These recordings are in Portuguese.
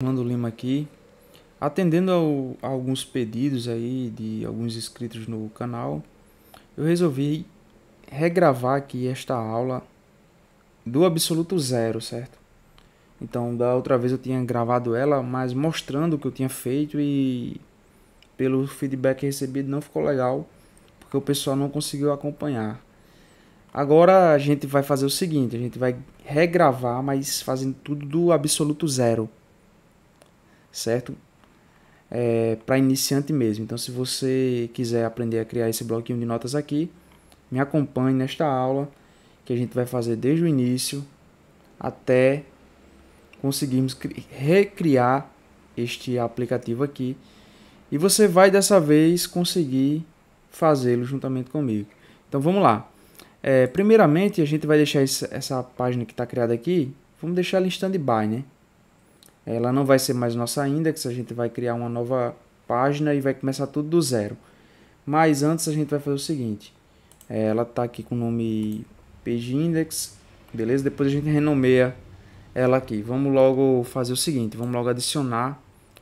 Fernando Lima aqui, atendendo ao, a alguns pedidos aí de alguns inscritos no canal, eu resolvi regravar aqui esta aula do absoluto zero, certo? Então, da outra vez eu tinha gravado ela, mas mostrando o que eu tinha feito e pelo feedback recebido não ficou legal, porque o pessoal não conseguiu acompanhar. Agora a gente vai fazer o seguinte, a gente vai regravar, mas fazendo tudo do absoluto zero certo? É, para iniciante mesmo. Então, se você quiser aprender a criar esse bloquinho de notas aqui, me acompanhe nesta aula que a gente vai fazer desde o início até conseguirmos recriar este aplicativo aqui. E você vai dessa vez conseguir fazê-lo juntamente comigo. Então vamos lá. É, primeiramente a gente vai deixar essa página que está criada aqui, vamos deixar ela em stand-by, né? Ela não vai ser mais nossa index a gente vai criar uma nova página e vai começar tudo do zero. Mas antes a gente vai fazer o seguinte. Eh, ela está aqui com o nome page index, beleza? Depois a gente renomeia ela aqui. Vamos logo fazer o seguinte, vamos logo adicionar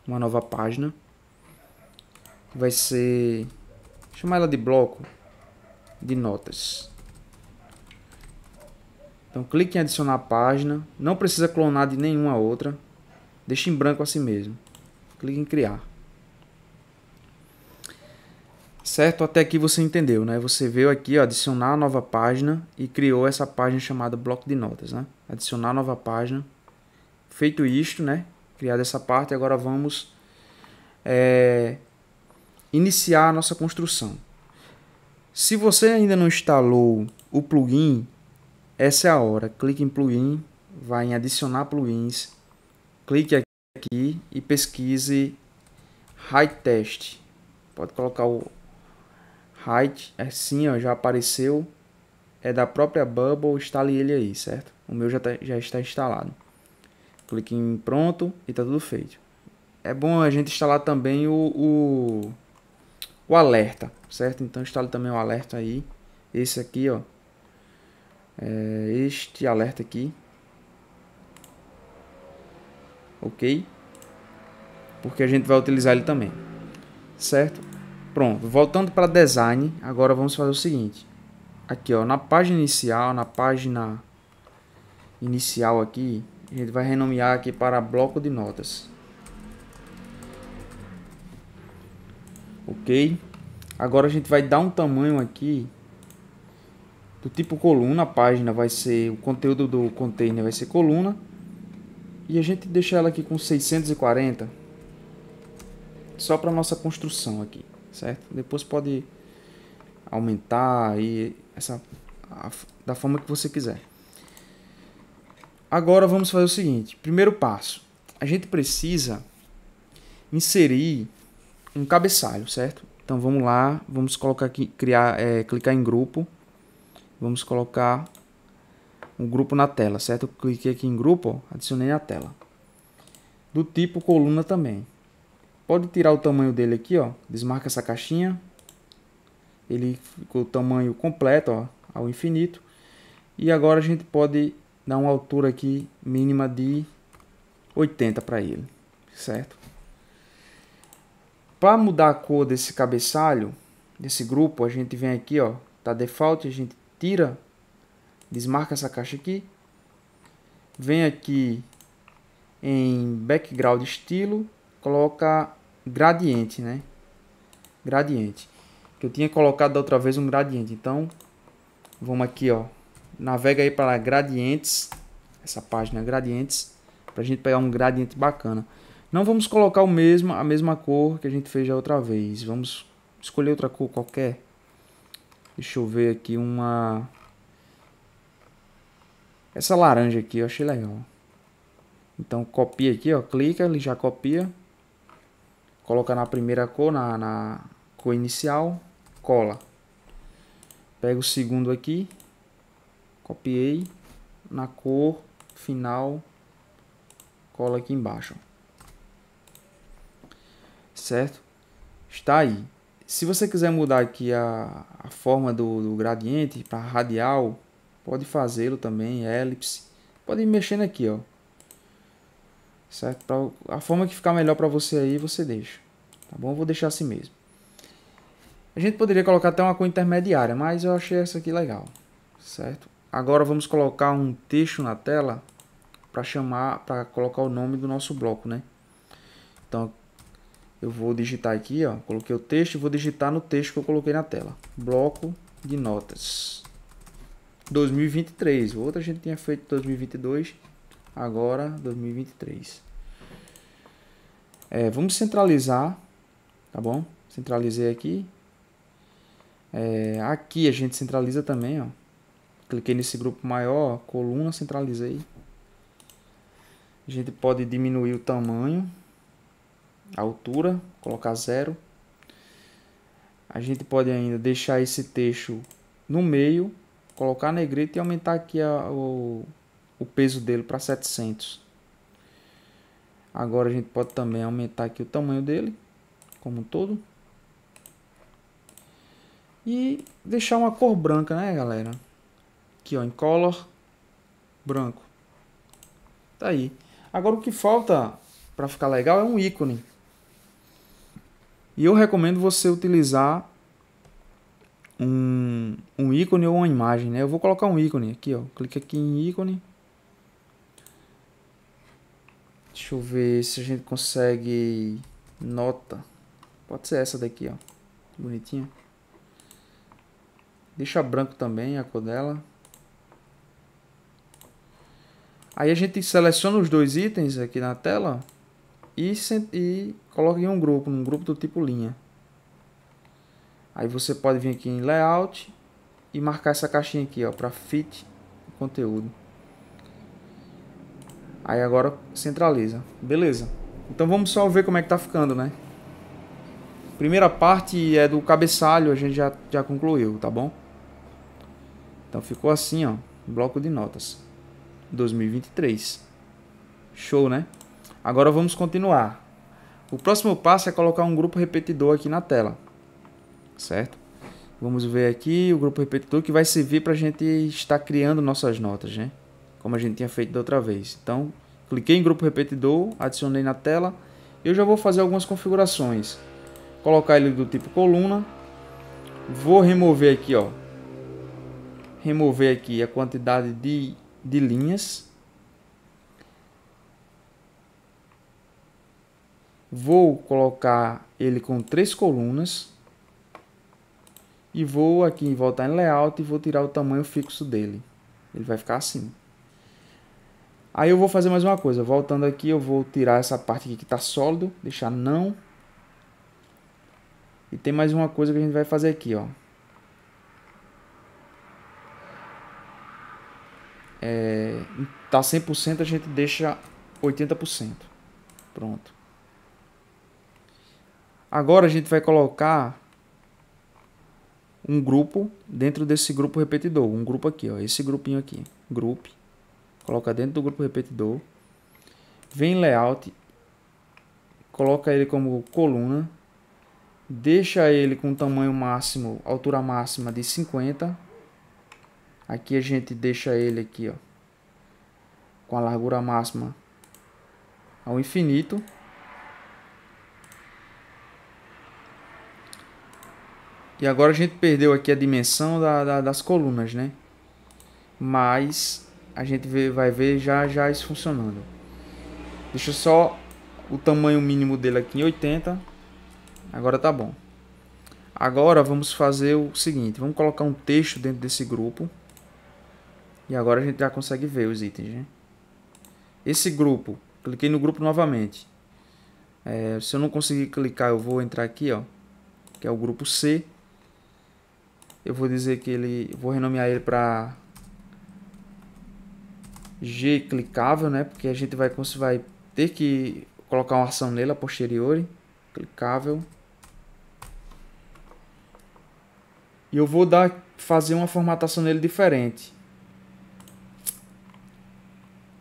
uma nova página. Vai ser chamar ela de bloco de notas. Então clique em adicionar a página, não precisa clonar de nenhuma outra. Deixa em branco assim mesmo. Clique em criar. Certo? Até aqui você entendeu, né? Você veio aqui, ó, adicionar nova página e criou essa página chamada bloco de notas, né? Adicionar nova página. Feito isto, né? Criada essa parte, agora vamos é, iniciar a nossa construção. Se você ainda não instalou o plugin, essa é a hora. Clique em plugin, vai em adicionar plugins clique aqui e pesquise height test. Pode colocar o height, é assim ó, já apareceu. É da própria Bubble, instale ele aí, certo? O meu já, tá, já está instalado. Clique em pronto e está tudo feito. É bom a gente instalar também o, o, o alerta, certo? Então instale também o alerta aí. Esse aqui, ó. É este alerta aqui, ok? Porque a gente vai utilizar ele também, certo? Pronto, voltando para design, agora vamos fazer o seguinte. Aqui, ó, na página inicial, na página inicial aqui, a gente vai renomear aqui para bloco de notas. Ok? Agora a gente vai dar um tamanho aqui do tipo coluna, a página vai ser, o conteúdo do container vai ser coluna e a gente deixa ela aqui com 640, só para nossa construção aqui, certo? Depois pode aumentar aí essa, a, da forma que você quiser. Agora vamos fazer o seguinte, primeiro passo, a gente precisa inserir um cabeçalho, certo? Então vamos lá, vamos colocar aqui, criar, é, clicar em grupo, vamos colocar um grupo na tela, certo? Eu cliquei aqui em grupo, adicionei a tela. Do tipo coluna também. Pode tirar o tamanho dele aqui, ó. Desmarca essa caixinha. Ele ficou o tamanho completo, ó, ao infinito. E agora a gente pode dar uma altura aqui mínima de 80 para ele, certo? Para mudar a cor desse cabeçalho, desse grupo, a gente vem aqui, ó, tá default, a gente tira Desmarca essa caixa aqui. Vem aqui em background estilo, coloca gradiente, né? Gradiente. Que eu tinha colocado da outra vez um gradiente. Então, vamos aqui, ó. Navega aí para gradientes, essa página gradientes, para a gente pegar um gradiente bacana. Não vamos colocar o mesmo, a mesma cor que a gente fez a outra vez. Vamos escolher outra cor qualquer. Deixa eu ver aqui uma essa laranja aqui, eu achei legal. Então copia aqui, ó, clica, ele já copia. Coloca na primeira cor, na, na cor inicial, cola. Pega o segundo aqui, copiei, na cor final, cola aqui embaixo. Certo? Está aí. Se você quiser mudar aqui a, a forma do, do gradiente para radial, Pode fazê-lo também, elipse. Pode ir mexendo aqui, ó. Certo? Pra, a forma que ficar melhor para você aí, você deixa. Tá bom? Vou deixar assim mesmo. A gente poderia colocar até uma cor intermediária, mas eu achei essa aqui legal. Certo? Agora vamos colocar um texto na tela para chamar, para colocar o nome do nosso bloco, né? Então, eu vou digitar aqui, ó, coloquei o texto e vou digitar no texto que eu coloquei na tela. Bloco de notas. 2023. O outro a gente tinha feito 2022, agora 2023. É, vamos centralizar, tá bom? Centralizei aqui. É, aqui a gente centraliza também, ó. Cliquei nesse grupo maior, coluna, centralizei. A gente pode diminuir o tamanho, a altura, colocar zero. A gente pode ainda deixar esse texto no meio colocar negrito e aumentar aqui a, o, o peso dele para 700. Agora a gente pode também aumentar aqui o tamanho dele, como um todo. E deixar uma cor branca, né, galera? Aqui, ó, em color branco. Tá aí. Agora o que falta para ficar legal é um ícone. E eu recomendo você utilizar um, um ícone ou uma imagem, né? Eu vou colocar um ícone aqui, ó. Clique aqui em ícone. Deixa eu ver se a gente consegue nota. Pode ser essa daqui, ó. Bonitinha. Deixa branco também a cor dela. Aí a gente seleciona os dois itens aqui na tela e, e coloca em um grupo, num grupo do tipo linha. Aí você pode vir aqui em layout e marcar essa caixinha aqui, ó, para fit conteúdo. Aí agora centraliza. Beleza. Então vamos só ver como é que tá ficando, né? Primeira parte é do cabeçalho, a gente já, já concluiu, tá bom? Então ficou assim, ó, bloco de notas. 2023. Show, né? Agora vamos continuar. O próximo passo é colocar um grupo repetidor aqui na tela certo? Vamos ver aqui o grupo repetidor que vai servir para a gente estar criando nossas notas, né? Como a gente tinha feito da outra vez. Então, cliquei em grupo repetidor, adicionei na tela. Eu já vou fazer algumas configurações. Colocar ele do tipo coluna. Vou remover aqui, ó. Remover aqui a quantidade de, de linhas. Vou colocar ele com três colunas e vou aqui voltar em layout e vou tirar o tamanho fixo dele. Ele vai ficar assim. Aí eu vou fazer mais uma coisa, voltando aqui eu vou tirar essa parte aqui que está sólido, deixar não. E tem mais uma coisa que a gente vai fazer aqui, ó. É, tá 100%, a gente deixa 80%. Pronto. Agora a gente vai colocar um grupo dentro desse grupo repetidor. Um grupo aqui, ó, esse grupinho aqui. Group. Coloca dentro do grupo repetidor. Vem layout. Coloca ele como coluna. Deixa ele com tamanho máximo, altura máxima de 50. Aqui a gente deixa ele aqui, ó. Com a largura máxima ao infinito. E agora a gente perdeu aqui a dimensão da, da, das colunas, né? Mas a gente vê, vai ver já já isso funcionando. Deixa só o tamanho mínimo dele aqui em 80. Agora tá bom. Agora vamos fazer o seguinte, vamos colocar um texto dentro desse grupo. E agora a gente já consegue ver os itens, né? Esse grupo, cliquei no grupo novamente. É, se eu não conseguir clicar, eu vou entrar aqui, ó, que é o grupo C eu vou dizer que ele, vou renomear ele para G clicável, né? Porque a gente vai, vai ter que colocar uma ação nele a posteriori, clicável. E eu vou dar, fazer uma formatação nele diferente.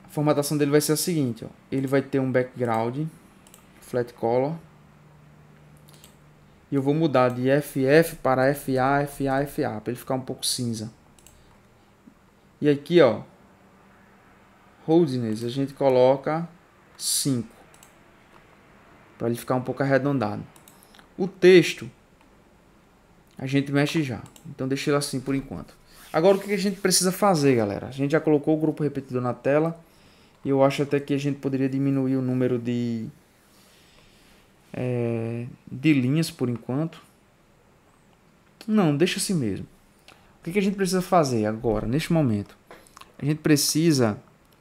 A formatação dele vai ser a seguinte, ó. Ele vai ter um background, flat color, eu vou mudar de FF para FA, FA, FA, para ele ficar um pouco cinza. E aqui, ó, Holdiness a gente coloca 5, para ele ficar um pouco arredondado. O texto, a gente mexe já. Então deixa ele assim por enquanto. Agora o que a gente precisa fazer, galera? A gente já colocou o grupo repetido na tela. E eu acho até que a gente poderia diminuir o número de é, de linhas por enquanto. Não, deixa assim mesmo. O que, que a gente precisa fazer agora, neste momento? A gente precisa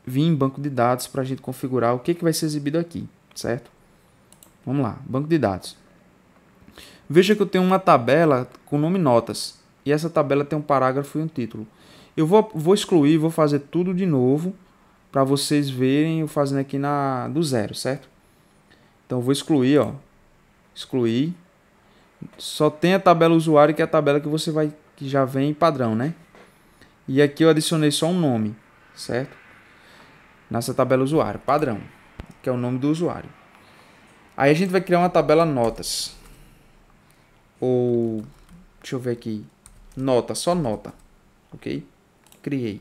vir em banco de dados para a gente configurar o que, que vai ser exibido aqui, certo? Vamos lá, banco de dados. Veja que eu tenho uma tabela com nome notas. E essa tabela tem um parágrafo e um título. Eu vou, vou excluir, vou fazer tudo de novo para vocês verem eu fazendo aqui na, do zero, certo? Então, eu vou excluir, ó, excluir. Só tem a tabela usuário, que é a tabela que você vai que já vem padrão, né? E aqui eu adicionei só um nome, certo? Nessa tabela usuário, padrão, que é o nome do usuário. Aí a gente vai criar uma tabela notas. Ou deixa eu ver aqui, nota, só nota, OK? Criei.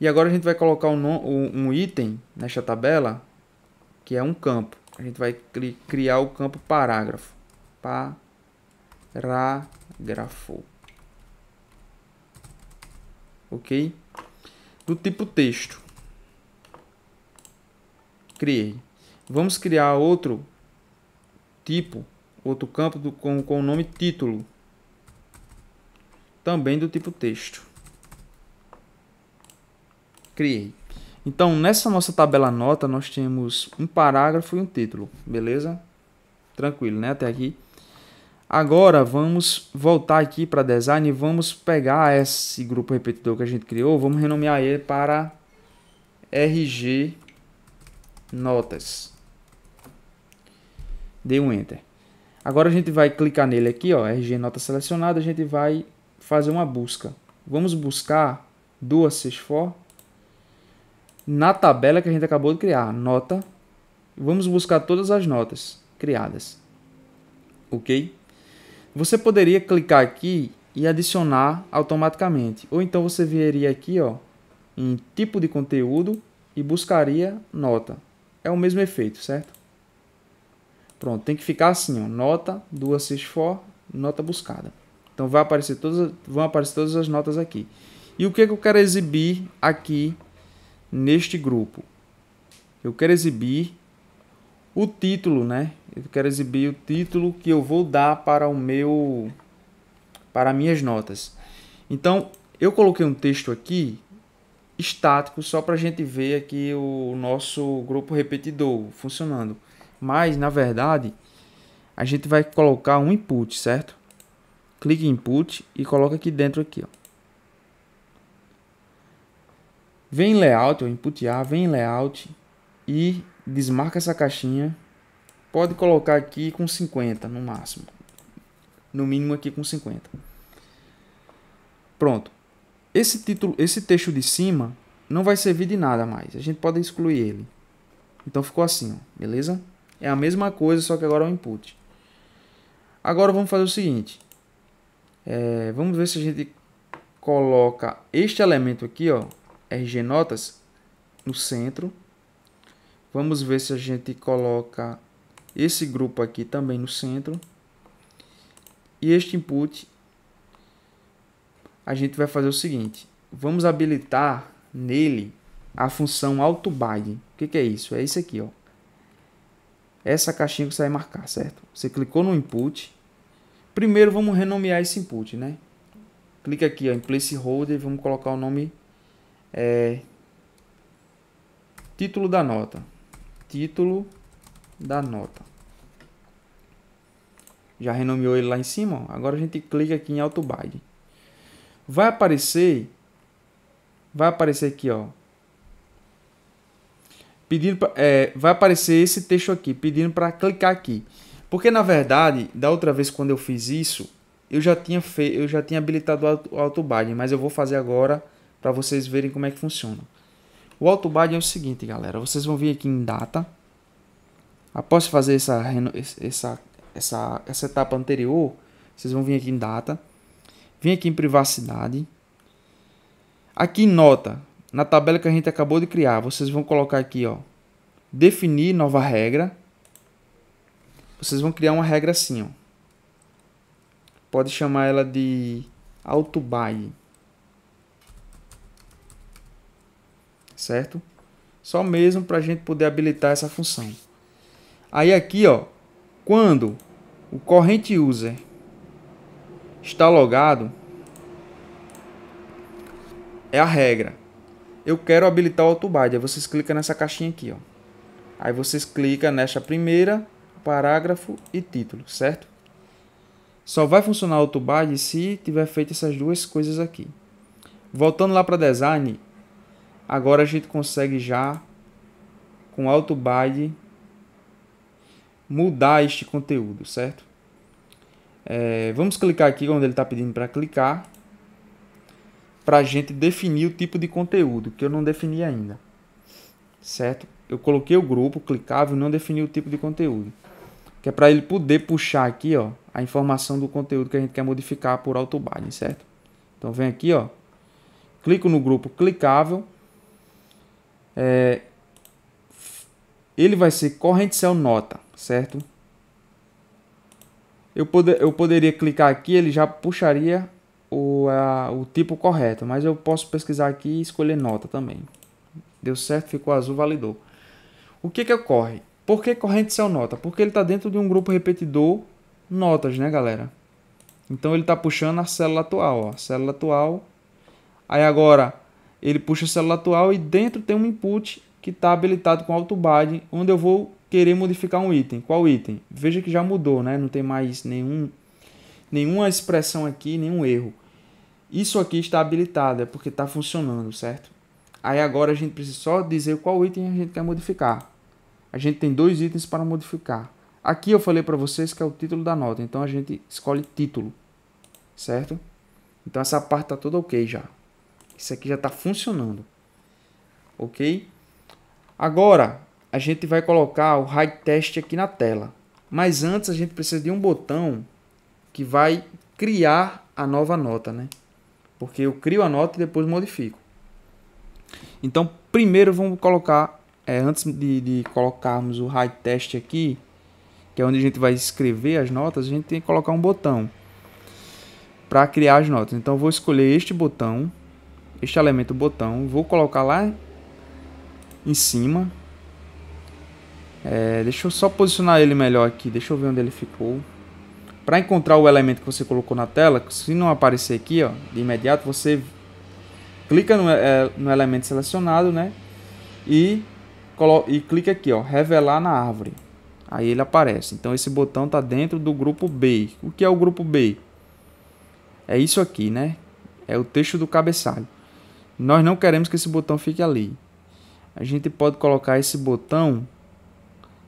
E agora a gente vai colocar um, um item nesta tabela, que é um campo a gente vai cri criar o campo parágrafo. Parágrafo. Ok? Do tipo texto. Criei. Vamos criar outro tipo, outro campo do, com, com o nome título. Também do tipo texto. Criei. Então, nessa nossa tabela nota, nós temos um parágrafo e um título, beleza? Tranquilo, né? Até aqui. Agora, vamos voltar aqui para design e vamos pegar esse grupo repetidor que a gente criou, vamos renomear ele para RG Notas. Dei um Enter. Agora a gente vai clicar nele aqui, ó, RG Nota Selecionada, a gente vai fazer uma busca. Vamos buscar duas for na tabela que a gente acabou de criar. Nota. Vamos buscar todas as notas criadas. Ok? Você poderia clicar aqui e adicionar automaticamente. Ou então você viria aqui ó, em tipo de conteúdo e buscaria nota. É o mesmo efeito, certo? Pronto, tem que ficar assim, ó, nota, duas seis for, nota buscada. Então vai aparecer todas, vão aparecer todas as notas aqui. E o que, que eu quero exibir aqui neste grupo. Eu quero exibir o título, né? Eu quero exibir o título que eu vou dar para o meu para minhas notas. Então, eu coloquei um texto aqui estático só para a gente ver aqui o nosso grupo repetidor funcionando. Mas, na verdade, a gente vai colocar um input, certo? Clique em input e coloca aqui dentro aqui, ó. Vem em layout, ou input A, vem em layout e desmarca essa caixinha. Pode colocar aqui com 50 no máximo. No mínimo aqui com 50. Pronto. Esse título, esse texto de cima não vai servir de nada mais. A gente pode excluir ele. Então ficou assim, ó, beleza? É a mesma coisa, só que agora é o input. Agora vamos fazer o seguinte. É, vamos ver se a gente coloca este elemento aqui, ó, RG Notas no centro. Vamos ver se a gente coloca esse grupo aqui também no centro. E este input a gente vai fazer o seguinte. Vamos habilitar nele a função AutoByte. O que, que, é isso? É isso aqui, ó. Essa caixinha que você vai marcar, certo? Você clicou no input. Primeiro vamos renomear esse input, né? Clica aqui ó, em placeholder e vamos colocar o nome é, título da nota. Título da nota. Já renomeou ele lá em cima. Ó. Agora a gente clica aqui em Auto Byte. Vai aparecer. Vai aparecer aqui, ó. Pedindo pra, é, vai aparecer esse texto aqui, pedindo para clicar aqui. Porque na verdade, da outra vez quando eu fiz isso, eu já tinha feito, eu já tinha habilitado o auto, auto mas eu vou fazer agora para vocês verem como é que funciona. O AutoBad é o seguinte, galera. Vocês vão vir aqui em Data. Após fazer essa, essa, essa, essa etapa anterior, vocês vão vir aqui em Data. Vim aqui em Privacidade. Aqui em Nota, na tabela que a gente acabou de criar, vocês vão colocar aqui, ó. Definir nova regra. Vocês vão criar uma regra assim, ó. Pode chamar ela de AutoBuy. certo? Só mesmo para a gente poder habilitar essa função. Aí aqui, ó, quando o corrente user está logado, é a regra. Eu quero habilitar o autobyte. Aí vocês clicam nessa caixinha aqui, ó. Aí vocês clicam nesta primeira, parágrafo e título, certo? Só vai funcionar o autobyte se tiver feito essas duas coisas aqui. Voltando lá para design, Agora a gente consegue já, com Auto Byte, mudar este conteúdo, certo? É, vamos clicar aqui onde ele está pedindo para clicar, para a gente definir o tipo de conteúdo, que eu não defini ainda, certo? Eu coloquei o grupo clicável, não defini o tipo de conteúdo, que é para ele poder puxar aqui, ó, a informação do conteúdo que a gente quer modificar por Auto autobinding, certo? Então vem aqui, ó, clico no grupo clicável, é, ele vai ser correntcel nota, certo? Eu, poder, eu poderia clicar aqui, ele já puxaria o, a, o tipo correto, mas eu posso pesquisar aqui e escolher nota também. Deu certo, ficou azul, validou. O que que ocorre? Por que correntcel nota? Porque ele está dentro de um grupo repetidor notas, né galera? Então ele está puxando a célula atual, ó, célula atual. Aí agora ele puxa o celular atual e dentro tem um input que está habilitado com autobind, onde eu vou querer modificar um item. Qual item? Veja que já mudou, né? Não tem mais nenhum, nenhuma expressão aqui, nenhum erro. Isso aqui está habilitado, é porque está funcionando, certo? Aí agora a gente precisa só dizer qual item a gente quer modificar. A gente tem dois itens para modificar. Aqui eu falei para vocês que é o título da nota, então a gente escolhe título, certo? Então essa parte está toda ok já. Isso aqui já está funcionando. Ok? Agora, a gente vai colocar o High Test aqui na tela. Mas antes a gente precisa de um botão que vai criar a nova nota, né? Porque eu crio a nota e depois modifico. Então, primeiro vamos colocar, é, antes de, de colocarmos o High Test aqui, que é onde a gente vai escrever as notas, a gente tem que colocar um botão para criar as notas. Então, eu vou escolher este botão este elemento botão, vou colocar lá em cima. É, deixa eu só posicionar ele melhor aqui, deixa eu ver onde ele ficou. Para encontrar o elemento que você colocou na tela, se não aparecer aqui ó, de imediato, você clica no, é, no elemento selecionado né, e, e clica aqui, ó, revelar na árvore. Aí ele aparece. Então esse botão está dentro do grupo B. O que é o grupo B? É isso aqui, né? É o texto do cabeçalho. Nós não queremos que esse botão fique ali. A gente pode colocar esse botão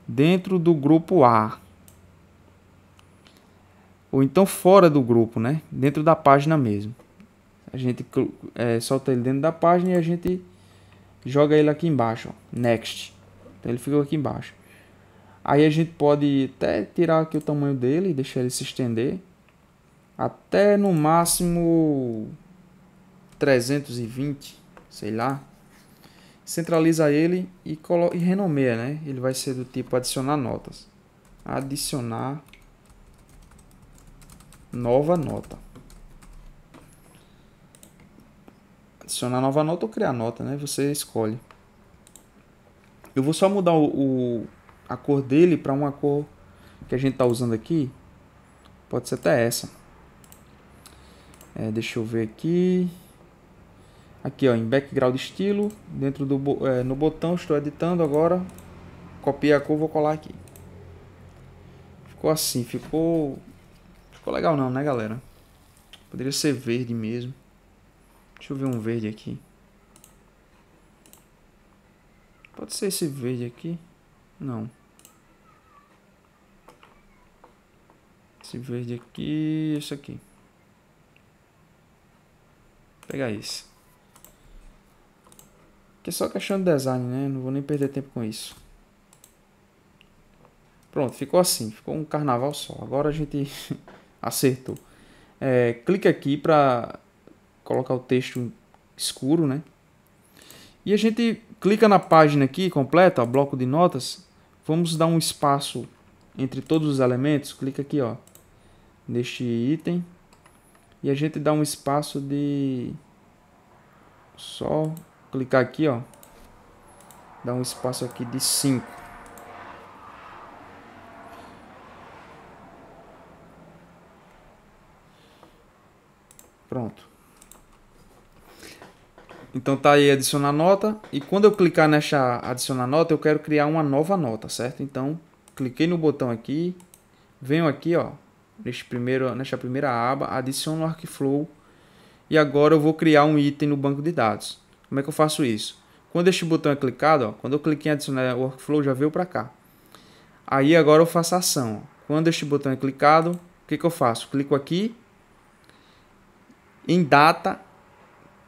dentro do grupo A. Ou então fora do grupo, né? Dentro da página mesmo. A gente é, solta ele dentro da página e a gente joga ele aqui embaixo. Ó. Next. Então ele ficou aqui embaixo. Aí a gente pode até tirar aqui o tamanho dele e deixar ele se estender. Até no máximo 320, sei lá. Centraliza ele e, e renomeia, né? Ele vai ser do tipo adicionar notas. Adicionar nova nota. Adicionar nova nota ou criar nota, né? Você escolhe. Eu vou só mudar o, o a cor dele para uma cor que a gente está usando aqui. Pode ser até essa. É, deixa eu ver aqui aqui ó, em background estilo, dentro do é, no botão estou editando agora, copiei a cor, vou colar aqui. Ficou assim, ficou ficou legal não, né, galera? Poderia ser verde mesmo. Deixa eu ver um verde aqui. Pode ser esse verde aqui? Não. Esse verde aqui, esse aqui. Vou pegar esse. Que é só questão de design, né? Não vou nem perder tempo com isso. Pronto, ficou assim. Ficou um carnaval só. Agora a gente acertou. É, clique aqui para colocar o texto escuro, né? E a gente clica na página aqui completa, ó, bloco de notas. Vamos dar um espaço entre todos os elementos. Clica aqui, ó, neste item. E a gente dá um espaço de só clicar aqui, ó. dá um espaço aqui de 5. Pronto. Então tá aí adicionar nota e quando eu clicar nessa adicionar nota, eu quero criar uma nova nota, certo? Então, cliquei no botão aqui, venho aqui, ó, neste primeiro, nesta primeira aba, adiciono o Arcflow e agora eu vou criar um item no banco de dados. Como é que eu faço isso? Quando este botão é clicado, ó, quando eu clico em adicionar workflow, já veio para cá. Aí agora eu faço a ação. Ó. Quando este botão é clicado, o que, que eu faço? Clico aqui em data,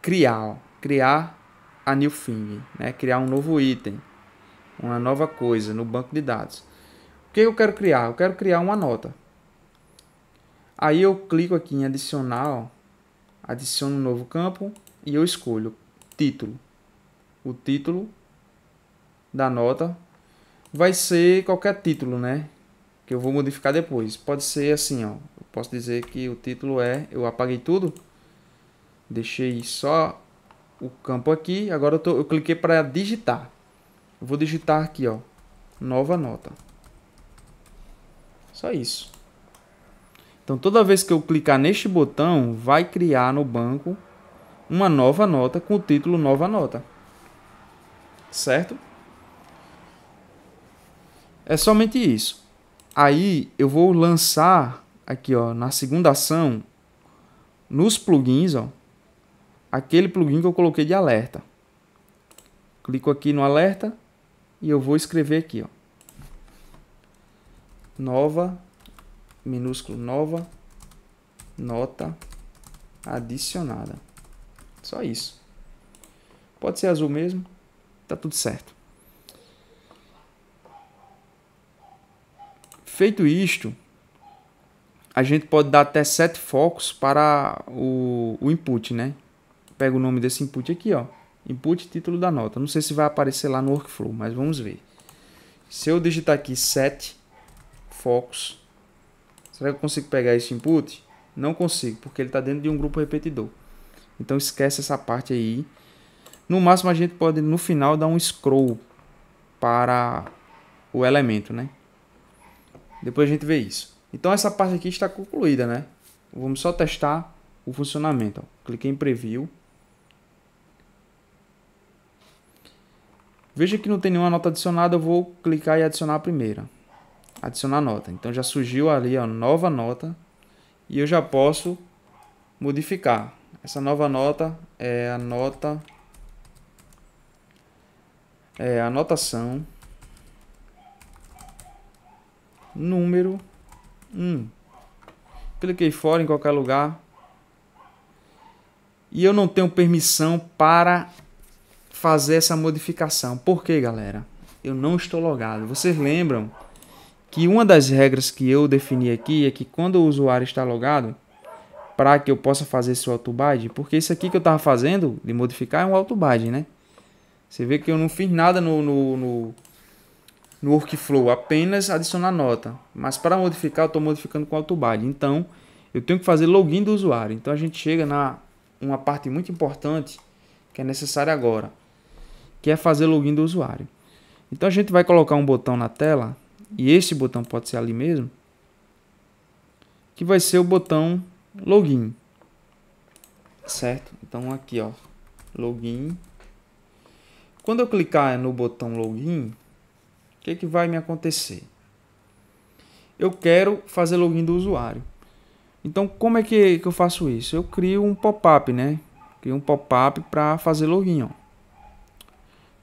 criar, ó. criar a new thing, né? criar um novo item, uma nova coisa no banco de dados. O que eu quero criar? Eu quero criar uma nota. Aí eu clico aqui em adicionar, ó. adiciono um novo campo e eu escolho título. O título da nota vai ser qualquer título, né? Que eu vou modificar depois. Pode ser assim, ó. Eu posso dizer que o título é... Eu apaguei tudo. Deixei só o campo aqui. Agora eu, tô, eu cliquei para digitar. Eu vou digitar aqui, ó. Nova nota. Só isso. Então, toda vez que eu clicar neste botão, vai criar no banco uma nova nota com o título Nova Nota. Certo? É somente isso. Aí eu vou lançar aqui, ó, na segunda ação, nos plugins, ó, aquele plugin que eu coloquei de alerta. Clico aqui no alerta e eu vou escrever aqui, ó. Nova, minúsculo, nova, nota adicionada. Só isso. Pode ser azul mesmo, tá tudo certo. Feito isto, a gente pode dar até sete focos para o, o input, né? Pega o nome desse input aqui, ó. Input título da nota. Não sei se vai aparecer lá no workflow, mas vamos ver. Se eu digitar aqui sete focos, será que eu consigo pegar esse input? Não consigo, porque ele está dentro de um grupo repetidor. Então esquece essa parte aí. No máximo a gente pode no final dar um scroll para o elemento, né? Depois a gente vê isso. Então essa parte aqui está concluída, né? Vamos só testar o funcionamento. Cliquei em preview. Veja que não tem nenhuma nota adicionada, eu vou clicar e adicionar a primeira. Adicionar nota. Então já surgiu ali a nova nota e eu já posso modificar. Essa nova nota é a nota é a anotação número 1. Cliquei fora em qualquer lugar. E eu não tenho permissão para fazer essa modificação. Por quê, galera? Eu não estou logado. Vocês lembram que uma das regras que eu defini aqui é que quando o usuário está logado, para que eu possa fazer esse autobade? Porque isso aqui que eu estava fazendo, de modificar, é um autobade, né? Você vê que eu não fiz nada no, no, no, no workflow, apenas adicionar nota. Mas para modificar, eu estou modificando com autobade. Então, eu tenho que fazer login do usuário. Então, a gente chega na uma parte muito importante que é necessária agora, que é fazer login do usuário. Então, a gente vai colocar um botão na tela, e esse botão pode ser ali mesmo, que vai ser o botão login. Certo? Então aqui, ó, login. Quando eu clicar no botão login, o que, que vai me acontecer? Eu quero fazer login do usuário. Então, como é que, que eu faço isso? Eu crio um pop-up, né? Crio um pop-up para fazer login, ó.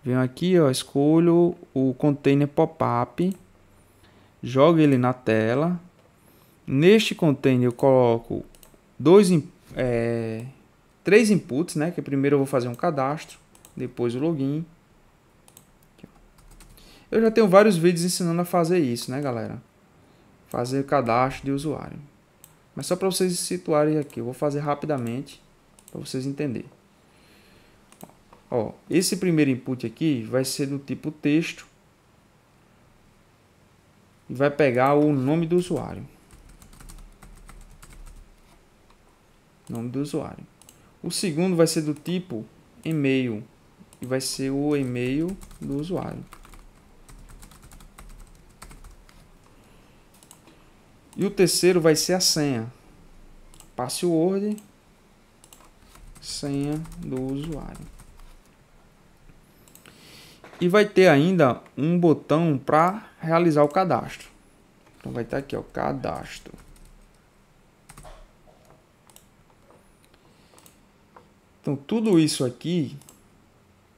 Venho aqui, ó, escolho o container pop-up, jogo ele na tela. Neste container eu coloco dois, é, três inputs, né? Que primeiro eu vou fazer um cadastro, depois o login. Eu já tenho vários vídeos ensinando a fazer isso, né, galera? Fazer cadastro de usuário. Mas só para vocês se situarem aqui, eu vou fazer rapidamente para vocês entenderem. Ó, esse primeiro input aqui vai ser do tipo texto e vai pegar o nome do usuário. nome do usuário. O segundo vai ser do tipo e-mail e vai ser o e-mail do usuário. E o terceiro vai ser a senha. Password, senha do usuário. E vai ter ainda um botão para realizar o cadastro. Então vai estar aqui, o cadastro. Então, tudo isso aqui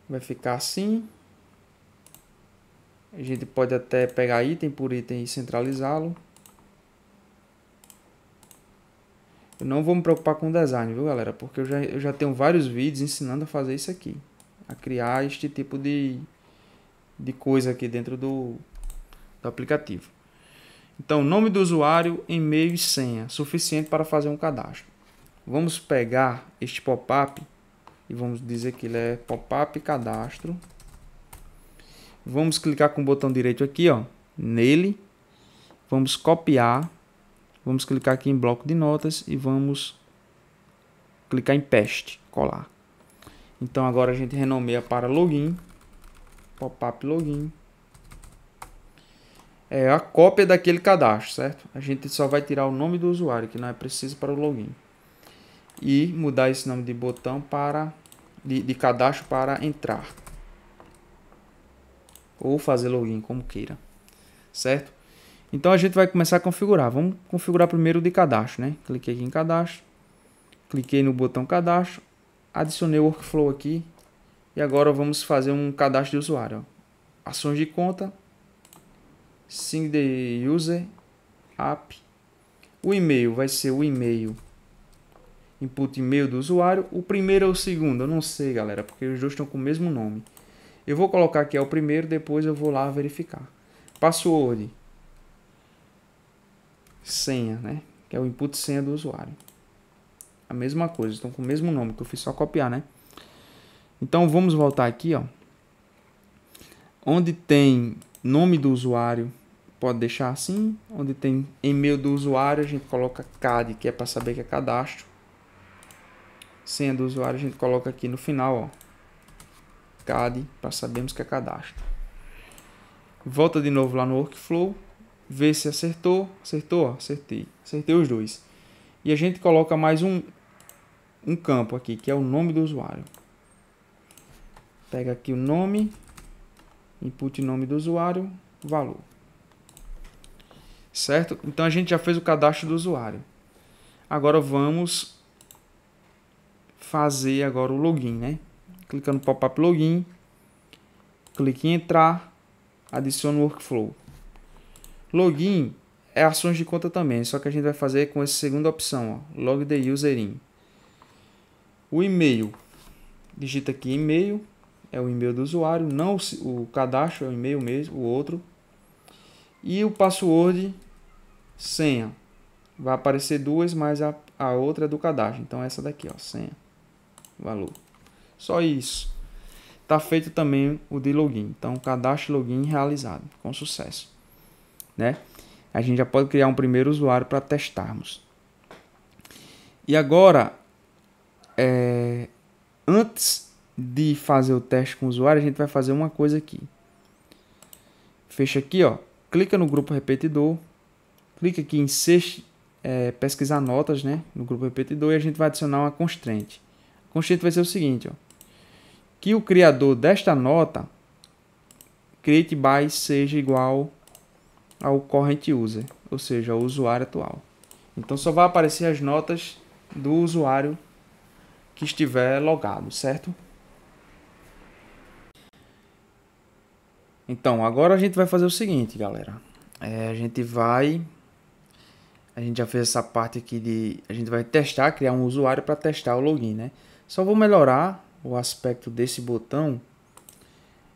vai ficar assim. A gente pode até pegar item por item e centralizá-lo. Eu não vou me preocupar com o design, viu, galera? Porque eu já, eu já tenho vários vídeos ensinando a fazer isso aqui. A criar este tipo de, de coisa aqui dentro do, do aplicativo. Então, nome do usuário, e-mail e senha. Suficiente para fazer um cadastro. Vamos pegar este pop-up e vamos dizer que ele é pop-up cadastro. Vamos clicar com o botão direito aqui, ó, nele. Vamos copiar. Vamos clicar aqui em bloco de notas e vamos clicar em paste, colar. Então agora a gente renomeia para login, pop-up login. É a cópia daquele cadastro, certo? A gente só vai tirar o nome do usuário, que não é preciso para o login e mudar esse nome de botão para de, de cadastro para entrar ou fazer login como queira certo então a gente vai começar a configurar vamos configurar primeiro o de cadastro né cliquei aqui em cadastro cliquei no botão cadastro adicionei o workflow aqui e agora vamos fazer um cadastro de usuário ações de conta sign the user app o e-mail vai ser o e-mail input e-mail do usuário. O primeiro ou é o segundo? Eu não sei, galera, porque os dois estão com o mesmo nome. Eu vou colocar aqui é o primeiro, depois eu vou lá verificar. Password. Senha, né? Que é o input senha do usuário. A mesma coisa, estão com o mesmo nome, que eu fiz só copiar, né? Então vamos voltar aqui, ó. Onde tem nome do usuário, pode deixar assim. Onde tem e-mail do usuário, a gente coloca CAD, que é para saber que é cadastro senha do usuário a gente coloca aqui no final, ó, CAD, para sabermos que é cadastro. Volta de novo lá no workflow, vê se acertou, acertou, ó, acertei, acertei os dois. E a gente coloca mais um, um campo aqui, que é o nome do usuário. Pega aqui o nome, input nome do usuário, valor. Certo? Então a gente já fez o cadastro do usuário. Agora vamos fazer agora o login, né? Clicando no pop-up login, clique em entrar, adiciona o workflow. Login é ações de conta também, só que a gente vai fazer com essa segunda opção, ó, log the user in. O e-mail, digita aqui e-mail, é o e-mail do usuário, não o, o cadastro, é o e-mail mesmo, o outro. E o password, senha. Vai aparecer duas, mas a, a outra é do cadastro. Então essa daqui, ó, senha valor. Só isso. Está feito também o de login. Então, cadastro login realizado com sucesso. Né? A gente já pode criar um primeiro usuário para testarmos. E agora, é, antes de fazer o teste com o usuário, a gente vai fazer uma coisa aqui. Fecha aqui, ó. clica no grupo repetidor, clica aqui em é, pesquisar notas né, no grupo repetidor e a gente vai adicionar uma constante constante vai ser o seguinte, ó, que o criador desta nota create by seja igual ao current user, ou seja, ao usuário atual. Então só vai aparecer as notas do usuário que estiver logado, certo? Então, agora a gente vai fazer o seguinte, galera. É, a gente vai... A gente já fez essa parte aqui de... A gente vai testar, criar um usuário para testar o login, né? Só vou melhorar o aspecto desse botão.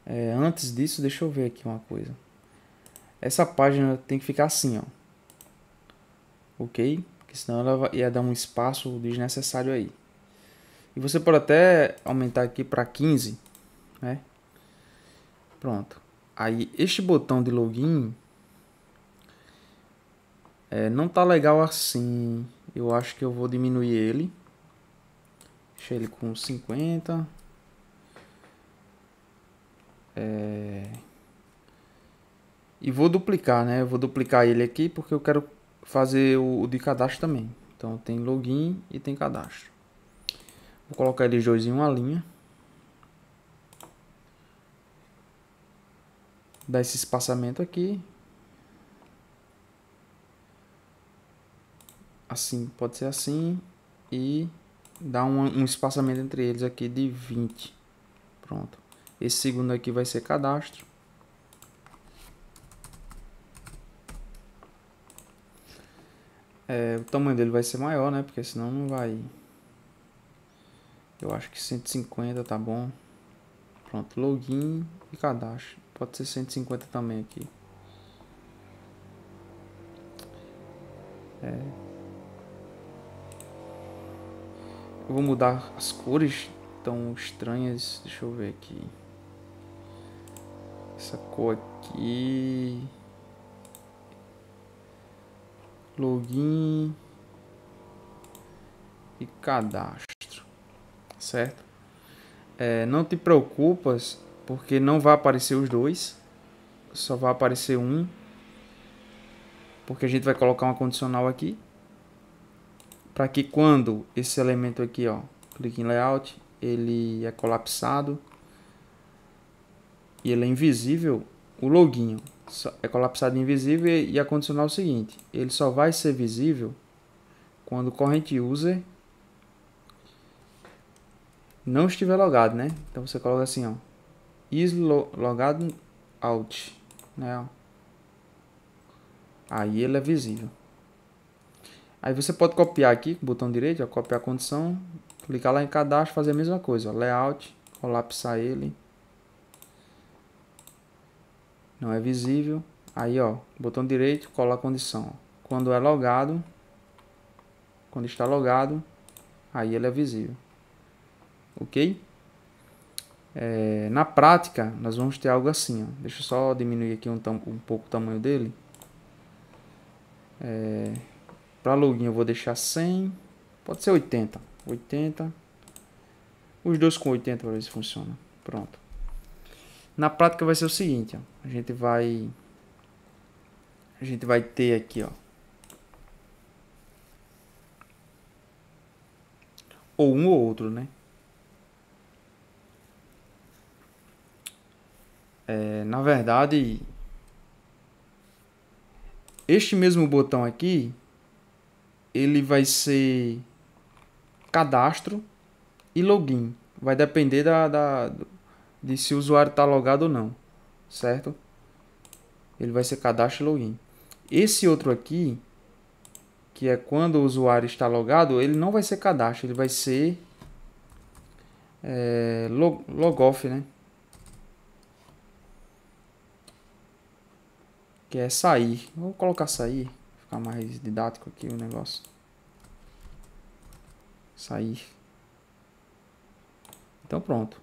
É, antes disso, deixa eu ver aqui uma coisa. Essa página tem que ficar assim, ó. Ok? Porque senão ela ia dar um espaço desnecessário aí. E você pode até aumentar aqui para 15, né? Pronto. Aí, este botão de login é, não tá legal assim. Eu acho que eu vou diminuir ele. Deixa ele com 50. É... E vou duplicar, né? vou duplicar ele aqui porque eu quero fazer o, o de cadastro também. Então tem login e tem cadastro. Vou colocar eles dois em uma linha. Dar esse espaçamento aqui. Assim, pode ser assim. E dá um, um espaçamento entre eles aqui de 20. Pronto. Esse segundo aqui vai ser cadastro. É, o tamanho dele vai ser maior, né? Porque senão não vai... Eu acho que 150 tá bom. Pronto, login e cadastro. Pode ser 150 também aqui. É, Eu vou mudar as cores tão estranhas. Deixa eu ver aqui. Essa cor aqui. Login. E cadastro. Certo? É, não te preocupas, porque não vai aparecer os dois. Só vai aparecer um. Porque a gente vai colocar uma condicional aqui para que quando esse elemento aqui, ó, clique em layout, ele é colapsado e ele é invisível, o loginho é colapsado e invisível e acondicionar o seguinte, ele só vai ser visível quando o corrente user não estiver logado, né? Então você coloca assim, ó, is lo logado out, né? Aí ele é visível. Aí você pode copiar aqui com o botão direito, ó, copiar a condição, clicar lá em cadastro, fazer a mesma coisa, ó, layout, colapsar ele. Não é visível. Aí, ó, botão direito, cola a condição. Ó. Quando é logado, quando está logado, aí ele é visível. OK? É, na prática, nós vamos ter algo assim. Ó. Deixa eu só diminuir aqui um, um pouco o tamanho dele. É, para login eu vou deixar 100. Pode ser 80. 80. Os dois com 80 para ver se funciona. Pronto. Na prática vai ser o seguinte, ó. A gente vai... A gente vai ter aqui, ó. Ou um ou outro, né? É, na verdade, este mesmo botão aqui, ele vai ser cadastro e login. Vai depender da, da de se o usuário está logado ou não, certo? Ele vai ser cadastro e login. Esse outro aqui, que é quando o usuário está logado, ele não vai ser cadastro, ele vai ser é, log, log off, né? Que é sair. Vou colocar sair ficar mais didático aqui o negócio. Sair. Então pronto.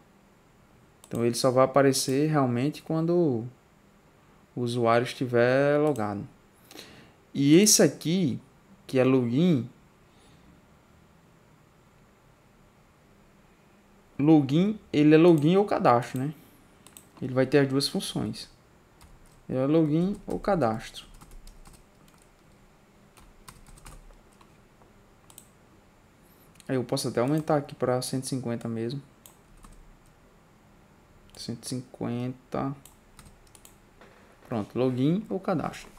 Então ele só vai aparecer realmente quando o usuário estiver logado. E esse aqui, que é login, login, ele é login ou cadastro, né? Ele vai ter as duas funções. Ele é login ou cadastro. eu posso até aumentar aqui para 150 mesmo. 150. Pronto, login ou cadastro.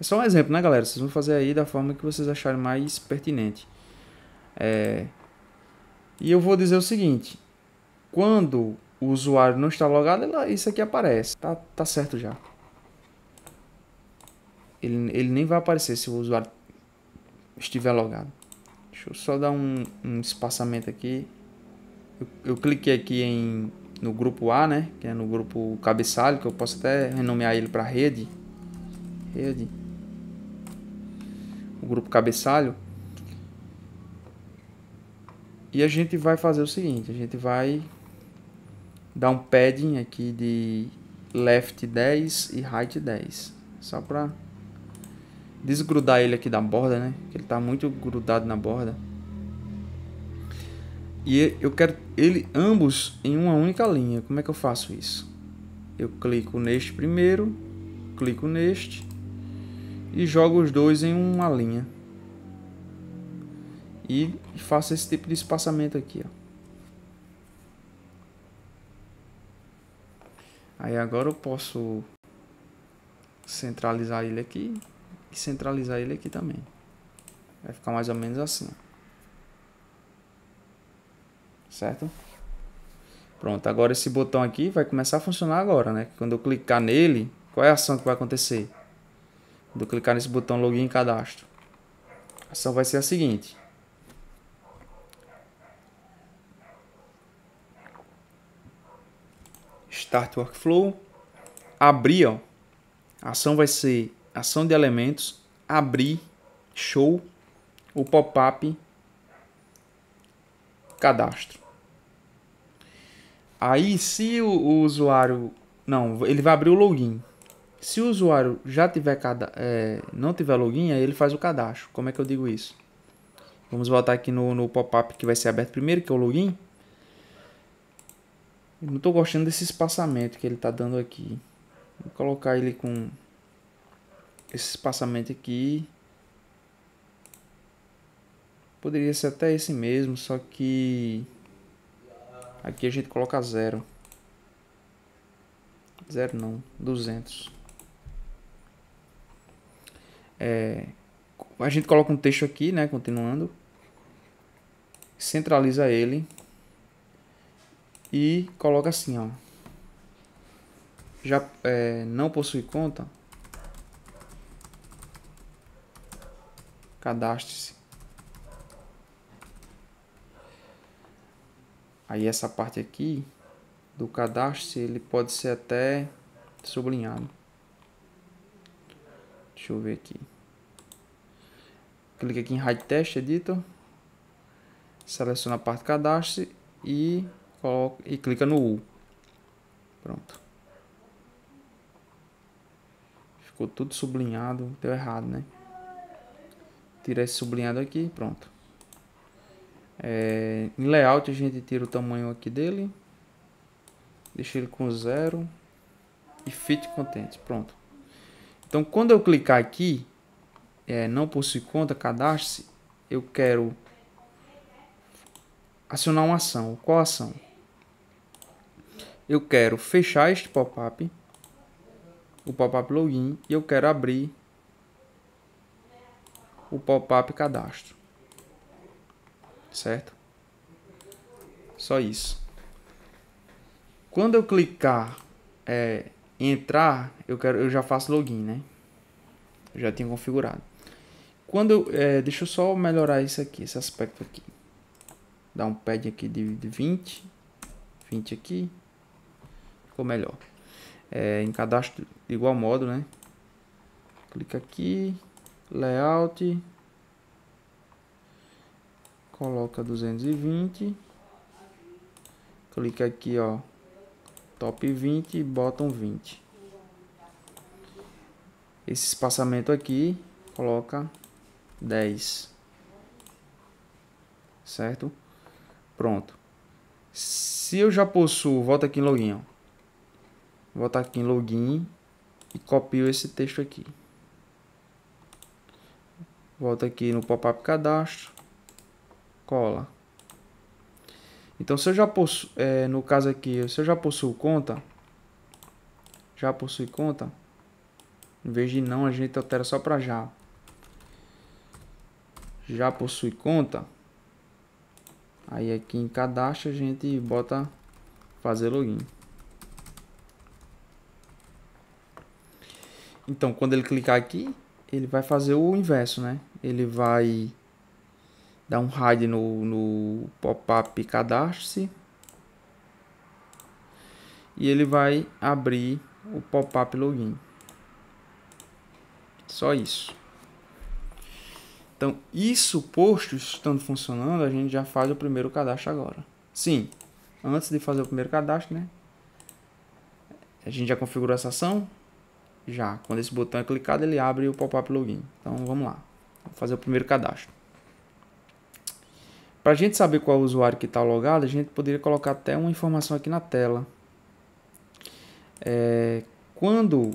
É só um exemplo, né, galera? Vocês vão fazer aí da forma que vocês acharem mais pertinente. É... E eu vou dizer o seguinte. Quando o usuário não está logado, isso aqui aparece. Tá, tá certo já. Ele, ele nem vai aparecer se o usuário estiver logado. Deixa eu só dar um, um espaçamento aqui. Eu, eu, cliquei aqui em, no grupo A, né? Que é no grupo cabeçalho, que eu posso até renomear ele para rede. Rede. O grupo cabeçalho. E a gente vai fazer o seguinte, a gente vai dar um padding aqui de left 10 e right 10, só para desgrudar ele aqui da borda, né? Que ele tá muito grudado na borda. E eu quero ele ambos em uma única linha. Como é que eu faço isso? Eu clico neste primeiro, clico neste e jogo os dois em uma linha. E faço esse tipo de espaçamento aqui, ó. Aí agora eu posso centralizar ele aqui e centralizar ele aqui também. Vai ficar mais ou menos assim. Certo? Pronto, agora esse botão aqui vai começar a funcionar agora, né? Quando eu clicar nele, qual é a ação que vai acontecer? Quando eu clicar nesse botão login e cadastro. A ação vai ser a seguinte. Start Workflow. Abrir, ó. A ação vai ser ação de elementos, abrir, show, o pop-up, cadastro. Aí, se o, o, usuário... Não, ele vai abrir o login. Se o usuário já tiver cada, é, não tiver login, aí ele faz o cadastro. Como é que eu digo isso? Vamos voltar aqui no, no pop-up que vai ser aberto primeiro, que é o login. Eu não estou gostando desse espaçamento que ele está dando aqui. Vou colocar ele com esse espaçamento aqui. Poderia ser até esse mesmo, só que aqui a gente coloca zero. Zero não, 200. É, a gente coloca um texto aqui, né, continuando. Centraliza ele. E coloca assim, ó. Já é, não possui conta, cadastre-se. Aí essa parte aqui do cadastro ele pode ser até sublinhado. Deixa eu ver aqui. Clique aqui em Hide Test Editor. Seleciona a parte cadastro e, coloca, e clica no U. Pronto. Ficou tudo sublinhado. Deu errado, né? Tirar esse sublinhado aqui, pronto. É, em layout a gente tira o tamanho aqui dele. Deixa ele com zero. E fit content, pronto. Então quando eu clicar aqui, é, não possui conta, cadastre-se, eu quero acionar uma ação. Qual ação? Eu quero fechar este pop-up, o pop-up login, e eu quero abrir o pop-up cadastro. Certo? Só isso. Quando eu clicar é, entrar, eu, quero, eu já faço login, né? Eu já tinha configurado. Quando eu, é, deixa eu só melhorar isso aqui, esse aspecto aqui. Dá um pad aqui de, 20. 20 aqui. Ficou melhor. É, em cadastro igual modo, né? Clica aqui layout, coloca 220, clica aqui, ó, top 20 e bota 20. Esse espaçamento aqui, coloca 10, certo? Pronto. Se eu já possuo, volta aqui em login, ó. Volta aqui em login e copio esse texto aqui. Volta aqui no pop-up cadastro. Cola. Então, se eu já possuo, é, no caso aqui, se eu já possuo conta, já possui conta, em vez de não, a gente altera só para já. Já possui conta. Aí aqui em cadastro a gente bota fazer login. Então, quando ele clicar aqui, ele vai fazer o inverso, né? Ele vai dar um hide no, no pop-up cadastre e ele vai abrir o pop-up login. Só isso. Então, isso posto estando funcionando, a gente já faz o primeiro cadastro agora. Sim, antes de fazer o primeiro cadastro, né? A gente já configurou essa ação, já. Quando esse botão é clicado, ele abre o pop-up login. Então vamos lá. Vou fazer o primeiro cadastro. Para a gente saber qual é o usuário que está logado, a gente poderia colocar até uma informação aqui na tela. É, quando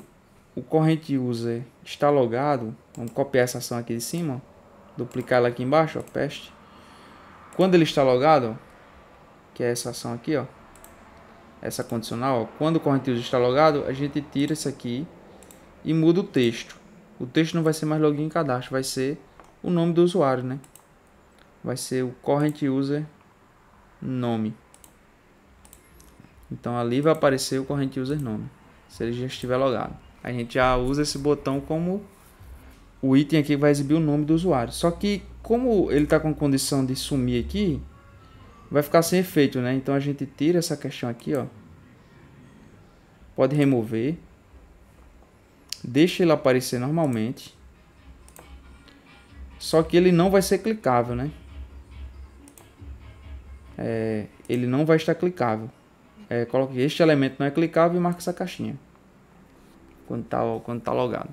o corrente user está logado, vamos copiar essa ação aqui de cima, duplicar ela aqui embaixo, ó, paste. Quando ele está logado, que é essa ação aqui, ó, essa condicional, ó, quando o corrente user está logado, a gente tira isso aqui e muda o texto. O texto não vai ser mais login e cadastro, vai ser o nome do usuário, né? Vai ser o current user nome. Então ali vai aparecer o current user nome, se ele já estiver logado. A gente já usa esse botão como o item aqui vai exibir o nome do usuário. Só que como ele está com condição de sumir aqui, vai ficar sem efeito, né? Então a gente tira essa questão aqui, ó. Pode remover. Deixa ele aparecer normalmente. Só que ele não vai ser clicável, né? É, ele não vai estar clicável. É, coloque este elemento não é clicável e marque essa caixinha. Quando está quando tá logado.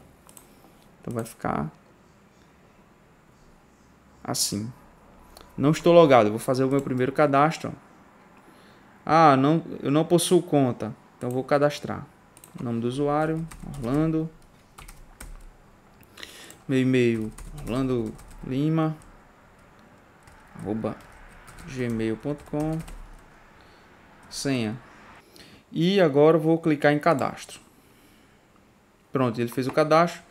Então vai ficar assim. Não estou logado, vou fazer o meu primeiro cadastro. Ah, não, eu não possuo conta. Então vou cadastrar. Nome do usuário, Orlando. Meu e-mail, Orlando Lima, arroba gmail.com, senha. E agora vou clicar em cadastro. Pronto, ele fez o cadastro.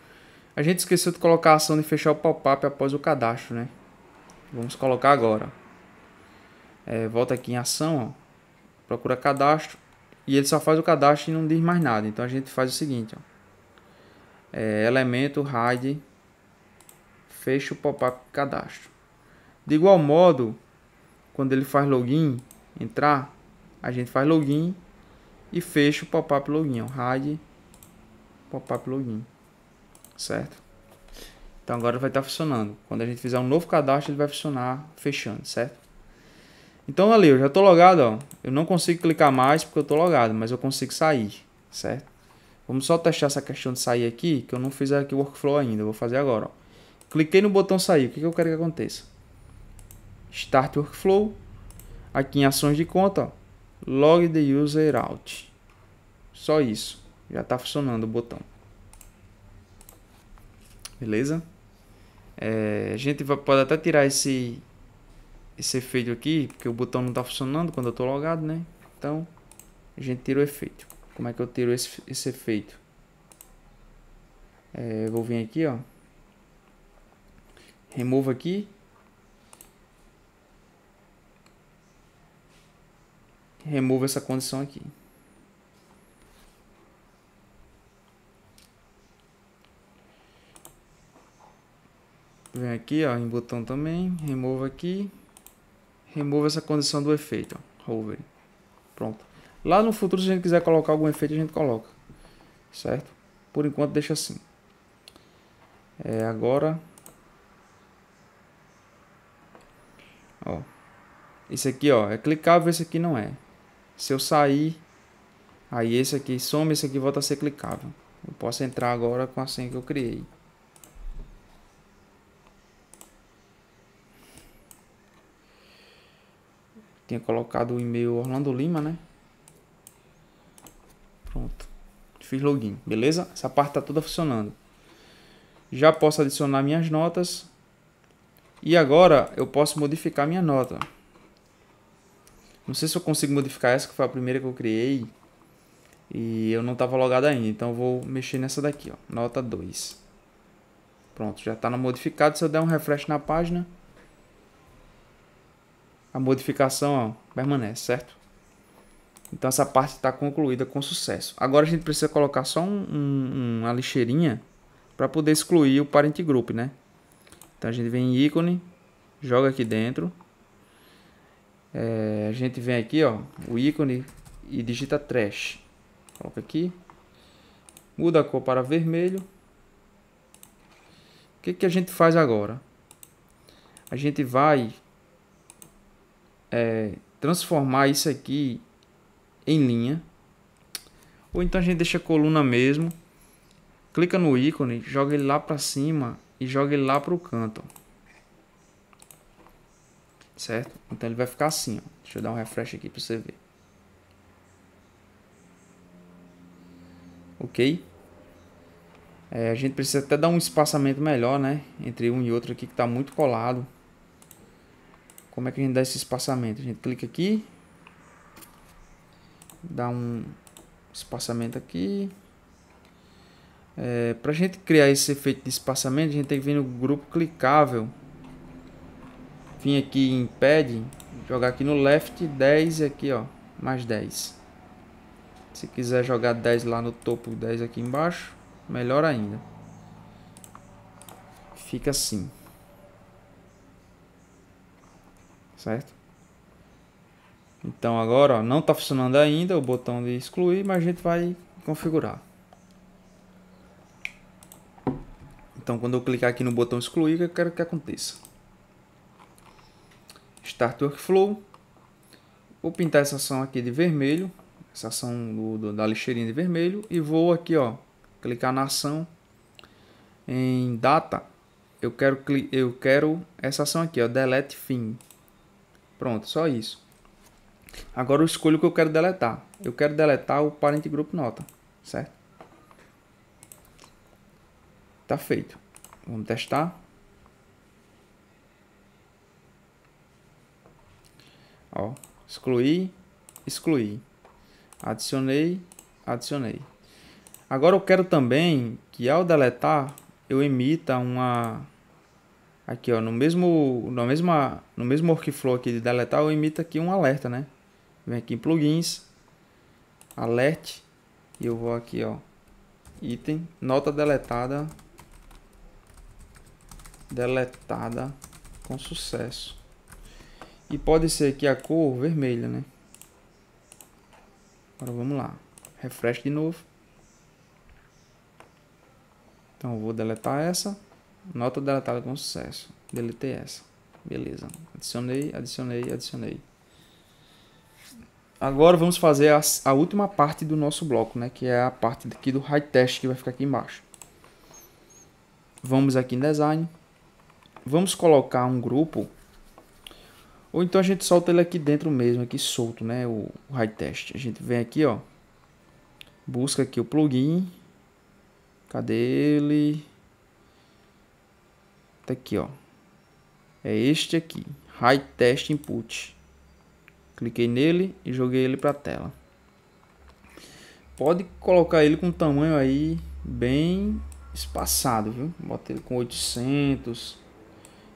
A gente esqueceu de colocar a ação de fechar o pop-up após o cadastro, né? Vamos colocar agora. É, volta aqui em ação, ó. procura cadastro. E ele só faz o cadastro e não diz mais nada. Então a gente faz o seguinte, ó. É, elemento hide fecha o pop-up cadastro. De igual modo, quando ele faz login, entrar, a gente faz login e fecha o pop-up login, ó, é hide pop-up login, certo? Então agora vai estar funcionando. Quando a gente fizer um novo cadastro, ele vai funcionar fechando, certo? Então ali, eu já estou logado, ó. Eu não consigo clicar mais porque eu estou logado, mas eu consigo sair, certo? Vamos só testar essa questão de sair aqui, que eu não fiz aqui o workflow ainda, eu vou fazer agora, ó. Cliquei no botão sair. O que eu quero que aconteça? Start Workflow. Aqui em ações de conta, ó, log the user out. Só isso. Já está funcionando o botão. Beleza? É, a gente pode até tirar esse, esse efeito aqui, porque o botão não está funcionando quando eu estou logado, né? Então, a gente tira o efeito. Como é que eu tiro esse, esse efeito? É, vou vir aqui, ó. Remova aqui. Remova essa condição aqui. Vem aqui, ó, em botão também, remova aqui. Remova essa condição do efeito, ó, hover. Pronto. Lá no futuro, se a gente quiser colocar algum efeito, a gente coloca. Certo? Por enquanto, deixa assim. É, agora... Esse aqui, ó, é clicável, esse aqui não é. Se eu sair, aí esse aqui some, esse aqui volta a ser clicável. Eu posso entrar agora com a senha que eu criei. Tinha colocado o e-mail Orlando Lima, né? Pronto. Fiz login, beleza? Essa parte está toda funcionando. Já posso adicionar minhas notas. E agora eu posso modificar minha nota. Não sei se eu consigo modificar essa, que foi a primeira que eu criei. E eu não estava logado ainda, então eu vou mexer nessa daqui, ó, nota 2. Pronto, já está no modificado. Se eu der um refresh na página, a modificação ó, permanece, certo? Então essa parte está concluída com sucesso. Agora a gente precisa colocar só um, um, uma lixeirinha para poder excluir o parent group, né? Então a gente vem em ícone, joga aqui dentro é, a gente vem aqui, ó, o ícone e digita trash. Coloca aqui. Muda a cor para vermelho. O que, que a gente faz agora? A gente vai é, transformar isso aqui em linha. Ou então a gente deixa a coluna mesmo. Clica no ícone, joga ele lá para cima e joga ele lá para o canto certo? Então ele vai ficar assim, ó. Deixa eu dar um refresh aqui para você ver. Ok? É, a gente precisa até dar um espaçamento melhor, né? Entre um e outro aqui que está muito colado. Como é que a gente dá esse espaçamento? A gente clica aqui. Dá um espaçamento aqui. É, para a gente criar esse efeito de espaçamento, a gente tem que vir no grupo clicável. Vim aqui em pad, jogar aqui no left, 10 aqui, ó, mais 10. Se quiser jogar 10 lá no topo, 10 aqui embaixo, melhor ainda. Fica assim. Certo? Então agora, ó, não está funcionando ainda o botão de excluir, mas a gente vai configurar. Então quando eu clicar aqui no botão excluir, eu quero que aconteça. Start Workflow. Vou pintar essa ação aqui de vermelho, essa ação do, do, da lixeirinha de vermelho. E vou aqui, ó, clicar na ação em Data. Eu quero, eu quero essa ação aqui, ó, Delete Fim. Pronto, só isso. Agora eu escolho o que eu quero deletar. Eu quero deletar o parent group nota, certo? Tá feito. Vamos testar. Ó, excluí, excluí. Adicionei, adicionei. Agora eu quero também que ao deletar eu emita uma aqui, ó, no mesmo na mesma no mesmo workflow aqui de deletar, eu emita aqui um alerta, né? Vem aqui em plugins, alert e eu vou aqui, ó, item, nota deletada deletada com sucesso. E pode ser aqui a cor vermelha, né? Agora vamos lá. Refresh de novo. Então vou deletar essa. Nota deletada com sucesso. Deletei essa. Beleza. Adicionei, adicionei, adicionei. Agora vamos fazer a, a última parte do nosso bloco, né? Que é a parte aqui do high test que vai ficar aqui embaixo. Vamos aqui em design. Vamos colocar um grupo ou então a gente solta ele aqui dentro mesmo, aqui solto, né? O, o high test. A gente vem aqui, ó. Busca aqui o plugin. Cadê ele? Tá aqui, ó. É este aqui. High test input. Cliquei nele e joguei ele para a tela. Pode colocar ele com um tamanho aí bem espaçado, viu? Bota ele com 800,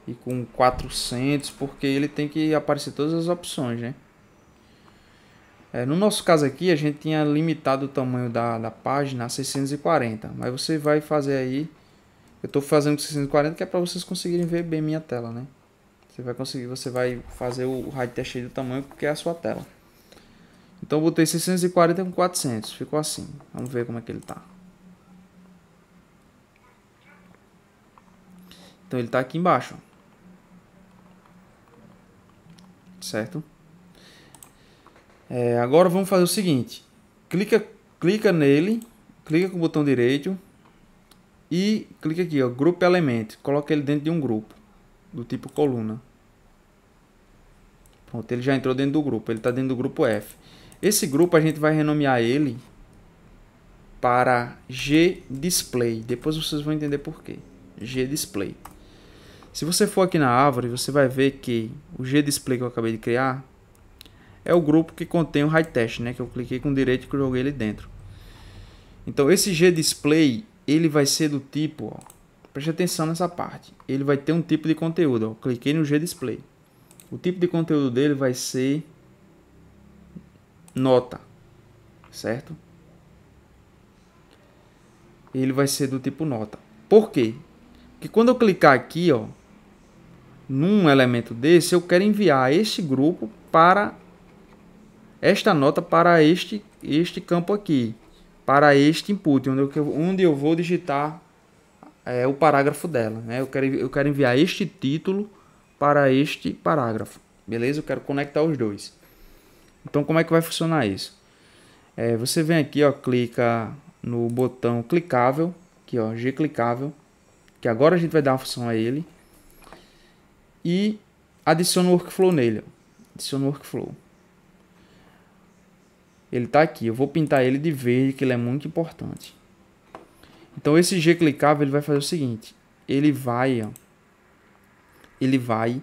e com 400, porque ele tem que aparecer todas as opções, né? É, no nosso caso aqui, a gente tinha limitado o tamanho da, da página a 640, mas você vai fazer aí... Eu estou fazendo 640 que é para vocês conseguirem ver bem minha tela, né? Você vai conseguir, você vai fazer o raio test do tamanho que é a sua tela. Então eu botei 640 com 400, ficou assim. Vamos ver como é que ele está. Então ele está aqui embaixo, certo? É, agora vamos fazer o seguinte, clica, clica nele, clica com o botão direito e clica aqui, ó, grupo elemento, coloca ele dentro de um grupo, do tipo coluna. Pronto, ele já entrou dentro do grupo, ele está dentro do grupo F. Esse grupo a gente vai renomear ele para G Display. Depois vocês vão entender por quê. G Display. Se você for aqui na árvore, você vai ver que o G-Display que eu acabei de criar é o grupo que contém o high test, né? Que eu cliquei com direito e joguei ele dentro. Então esse G-Display, ele vai ser do tipo, ó, preste atenção nessa parte. Ele vai ter um tipo de conteúdo, ó, cliquei no G-Display. O tipo de conteúdo dele vai ser nota, certo? Ele vai ser do tipo nota. Por quê? Porque quando eu clicar aqui, ó, num elemento desse, eu quero enviar este grupo para esta nota para este, este campo aqui, para este input, onde eu, onde eu vou digitar é, o parágrafo dela. Né? Eu, quero, eu quero enviar este título para este parágrafo. Beleza? Eu quero conectar os dois. Então, como é que vai funcionar isso? É, você vem aqui, ó, clica no botão clicável, aqui, ó, G clicável, que agora a gente vai dar uma função a ele e adiciono o workflow nele. Adiciono o workflow. Ele está aqui. Eu vou pintar ele de verde, que ele é muito importante. Então esse G clicável ele vai fazer o seguinte. Ele vai, ó, ele vai.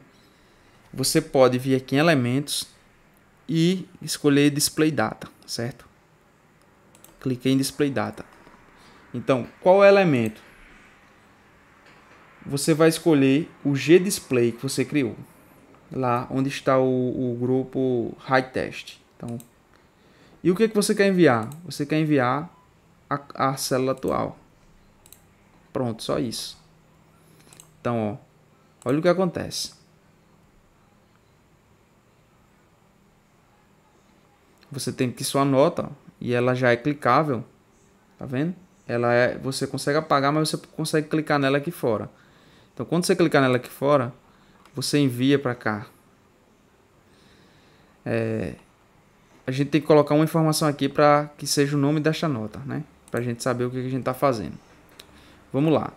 Você pode vir aqui em elementos e escolher display data, certo? Cliquei em display data. Então, qual é o elemento? você vai escolher o G-Display que você criou, lá onde está o, o grupo High Test. Então, e o que, é que você quer enviar? Você quer enviar a, a célula atual. Pronto, só isso. Então, ó, olha o que acontece. Você tem que sua nota e ela já é clicável, tá vendo? Ela é, você consegue apagar, mas você consegue clicar nela aqui fora. Então, quando você clicar nela aqui fora, você envia para cá. É, a gente tem que colocar uma informação aqui para que seja o nome desta nota, né? Para a gente saber o que a gente está fazendo. Vamos lá.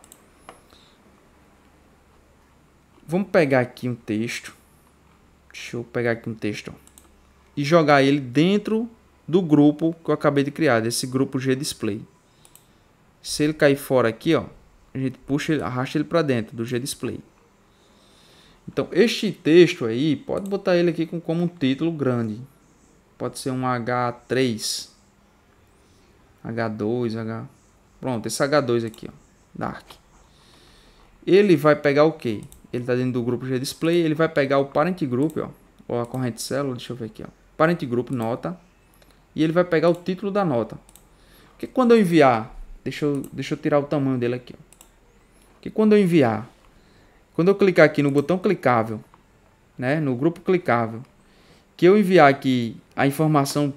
Vamos pegar aqui um texto. Deixa eu pegar aqui um texto. E jogar ele dentro do grupo que eu acabei de criar, desse grupo G-Display. Se ele cair fora aqui, ó, a gente puxa, arrasta ele para dentro do G-Display. Então, este texto aí, pode botar ele aqui com, como um título grande. Pode ser um H3, H2, H... Pronto, esse H2 aqui, ó, Dark. Ele vai pegar o quê? Ele está dentro do grupo G-Display, ele vai pegar o parent group, ó, ou a corrente célula, deixa eu ver aqui, ó. Parent group, nota, e ele vai pegar o título da nota. Porque quando eu enviar, deixa eu, deixa eu tirar o tamanho dele aqui, ó que quando eu enviar, quando eu clicar aqui no botão clicável, né, no grupo clicável, que eu enviar aqui a informação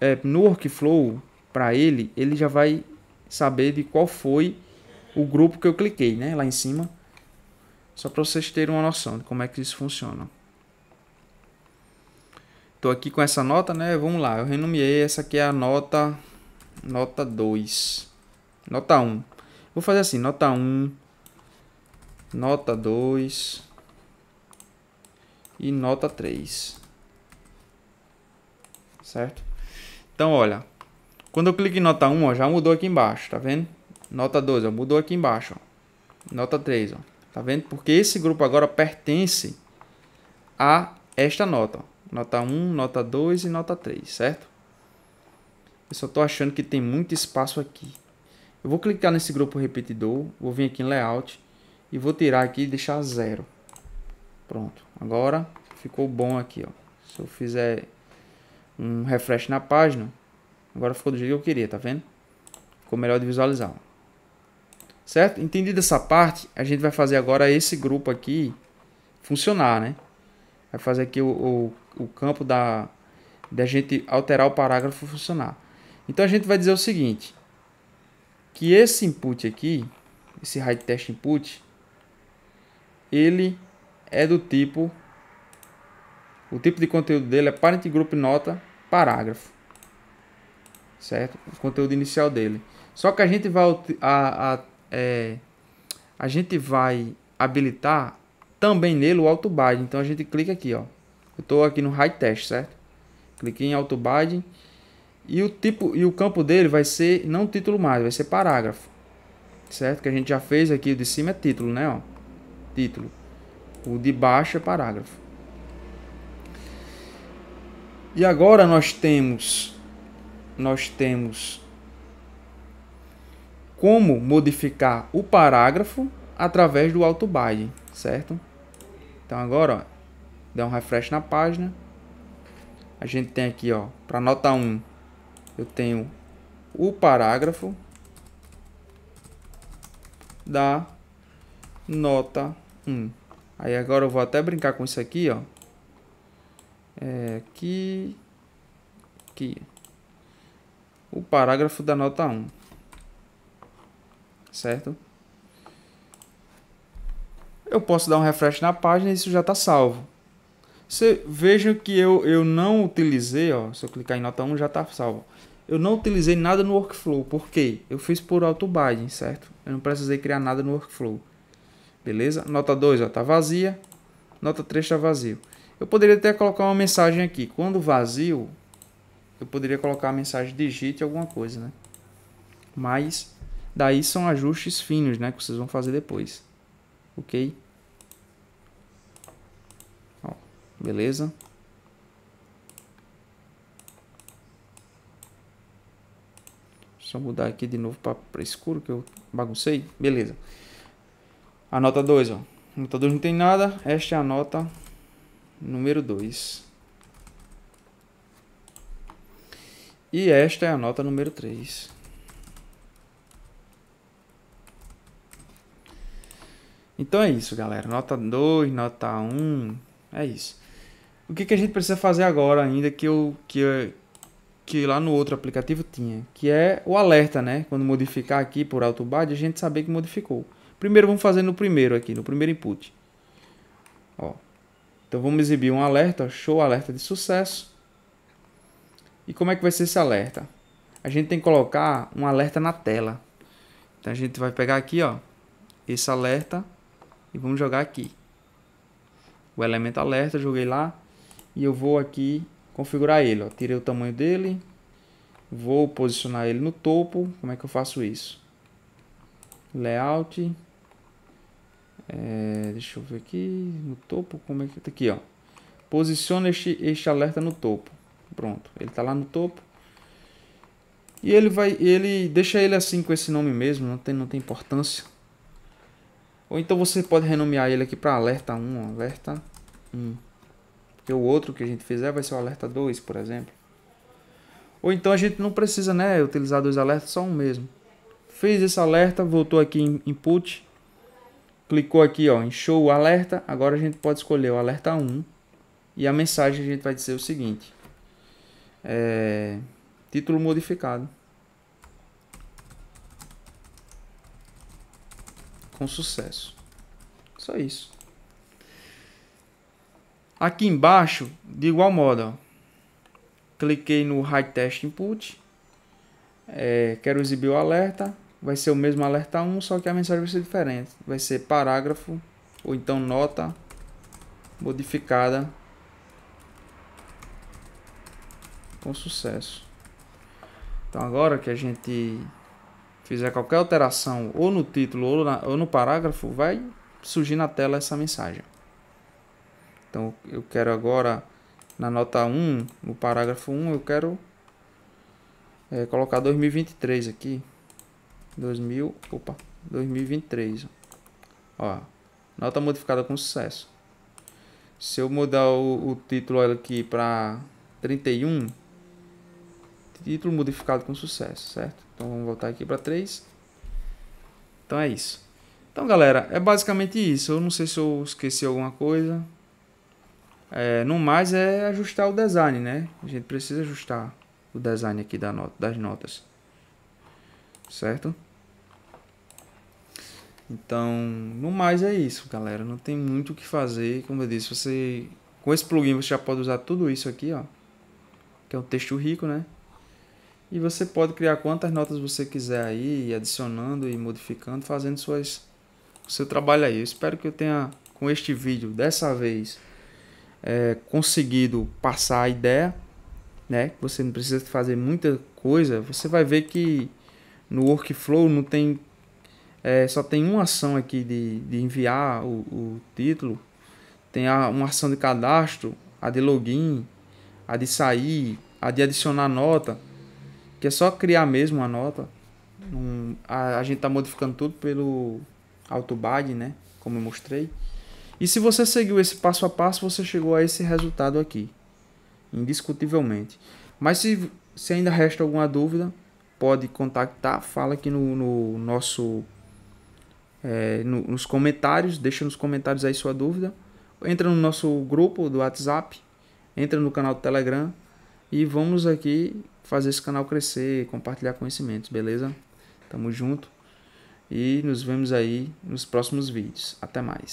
é, no workflow para ele, ele já vai saber de qual foi o grupo que eu cliquei, né, lá em cima. Só para vocês terem uma noção de como é que isso funciona. Estou aqui com essa nota, né? Vamos lá, eu renomeei, essa aqui é a nota nota 2. Nota 1. Vou fazer assim, nota 1 nota 2 e nota 3. Certo? Então, olha, quando eu clico em nota 1, ó, já mudou aqui embaixo, tá vendo? Nota 2, ó, mudou aqui embaixo, ó. Nota 3, ó. Tá vendo? Porque esse grupo agora pertence a esta nota, ó. Nota 1, nota 2 e nota 3, certo? Eu só tô achando que tem muito espaço aqui. Eu vou clicar nesse grupo repetidor, vou vir aqui em layout e vou tirar aqui e deixar zero. Pronto. Agora ficou bom aqui, ó. Se eu fizer um refresh na página, agora ficou do jeito que eu queria, tá vendo? Ficou melhor de visualizar. Ó. Certo? entendido essa parte, a gente vai fazer agora esse grupo aqui funcionar, né? Vai fazer aqui o, o, o campo da, da gente alterar o parágrafo funcionar. Então a gente vai dizer o seguinte, que esse input aqui, esse high test input, ele é do tipo o tipo de conteúdo dele é parent group nota parágrafo. Certo? O conteúdo inicial dele. Só que a gente vai a, a, é, a gente vai habilitar também nele o auto -binding. Então a gente clica aqui, ó. Eu estou aqui no high test, certo? Cliquei em auto -binding. e o tipo e o campo dele vai ser não título mais, vai ser parágrafo. Certo? Que a gente já fez aqui o de cima é título, né, ó título, o de baixa parágrafo. E agora nós temos nós temos como modificar o parágrafo através do auto by, certo? Então agora, dá um refresh na página. A gente tem aqui, ó, para nota 1, eu tenho o parágrafo da nota 1. Hum. Aí agora eu vou até brincar com isso aqui, ó. É, aqui. Aqui. O parágrafo da nota 1. Certo? Eu posso dar um refresh na página e isso já está salvo. Você, vejam que eu, eu não utilizei, ó, se eu clicar em nota 1 já está salvo. Eu não utilizei nada no workflow, Por quê? eu fiz por auto-binding, certo? Eu não precisei criar nada no workflow. Beleza? Nota 2 está vazia. Nota 3 está vazio. Eu poderia até colocar uma mensagem aqui. Quando vazio, eu poderia colocar a mensagem digite alguma coisa, né? Mas daí são ajustes finos, né? Que vocês vão fazer depois. Ok? Ó, beleza? eu mudar aqui de novo para escuro que eu baguncei. Beleza. A nota 2, ó. Nota 2 não tem nada. Esta é a nota número 2. E esta é a nota número 3. Então é isso, galera. Nota 2, nota 1. Um, é isso. O que, que a gente precisa fazer agora ainda que eu, que, eu, que lá no outro aplicativo tinha? Que é o alerta, né? Quando modificar aqui por bad, a gente saber que modificou. Primeiro vamos fazer no primeiro aqui, no primeiro input. Ó. Então vamos exibir um alerta, show alerta de sucesso. E como é que vai ser esse alerta? A gente tem que colocar um alerta na tela. Então a gente vai pegar aqui, ó, esse alerta e vamos jogar aqui. O elemento alerta, joguei lá e eu vou aqui configurar ele, ó. Tirei o tamanho dele. Vou posicionar ele no topo. Como é que eu faço isso? Layout, é, deixa eu ver aqui no topo, como é que tá aqui, ó. Posiciona este, este alerta no topo. Pronto, ele tá lá no topo. E ele vai, ele deixa ele assim com esse nome mesmo, não tem, não tem importância. Ou então você pode renomear ele aqui para alerta 1, alerta 1. Porque o outro que a gente fizer vai ser o alerta 2, por exemplo. Ou então a gente não precisa, né, utilizar dois alertas, só um mesmo. Fez esse alerta, voltou aqui em input, Clicou aqui ó, em show alerta, agora a gente pode escolher o alerta 1 e a mensagem a gente vai dizer o seguinte. É, título modificado. Com sucesso. Só isso. Aqui embaixo, de igual modo, ó, cliquei no High Test Input. É, quero exibir o alerta vai ser o mesmo alerta 1, só que a mensagem vai ser diferente. Vai ser parágrafo ou então nota modificada com sucesso. Então agora que a gente fizer qualquer alteração ou no título ou, na, ou no parágrafo, vai surgir na tela essa mensagem. Então eu quero agora na nota 1, no parágrafo 1, eu quero é, colocar 2023 aqui. 2000, opa, 2023. Ó, nota modificada com sucesso. Se eu mudar o, o título aqui para 31, título modificado com sucesso, certo? Então vamos voltar aqui para 3. Então é isso. Então galera, é basicamente isso. Eu não sei se eu esqueci alguma coisa. É, no mais é ajustar o design, né? A gente precisa ajustar o design aqui da das notas. Certo? Então, no mais é isso, galera. Não tem muito o que fazer. Como eu disse, você com esse plugin você já pode usar tudo isso aqui, ó. Que é um texto rico, né? E você pode criar quantas notas você quiser aí, adicionando e modificando, fazendo suas o seu trabalho aí. Eu espero que eu tenha com este vídeo dessa vez é, conseguido passar a ideia, né? Você não precisa fazer muita coisa. Você vai ver que no workflow não tem é, só tem uma ação aqui de, de enviar o, o título. Tem a, uma ação de cadastro, a de login, a de sair, a de adicionar nota, que é só criar mesmo a nota. Um, a, a, gente está modificando tudo pelo AutoBad, né? Como eu mostrei. E se você seguiu esse passo a passo, você chegou a esse resultado aqui, indiscutivelmente. Mas se, se ainda resta alguma dúvida, pode contactar, fala aqui no, no nosso é, no, nos comentários, deixa nos comentários aí sua dúvida. Entra no nosso grupo do WhatsApp, entra no canal do Telegram e vamos aqui fazer esse canal crescer, compartilhar conhecimentos, beleza? Tamo junto e nos vemos aí nos próximos vídeos. Até mais.